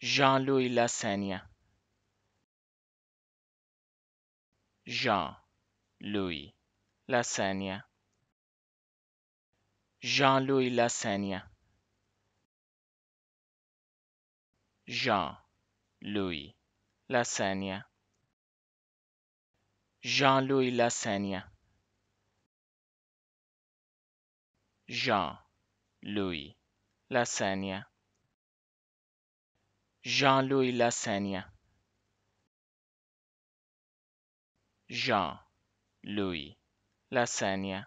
Jean-Louis Lassaigne. Jean-Louis Lassaigne. Jean-Louis Lassaigne. Jean-Louis Lassaigne. Jean-Louis Lassaigne. Jean-Louis Lassaigne. Jean-Louis Lassaigne. Jean-Louis Lassaigne.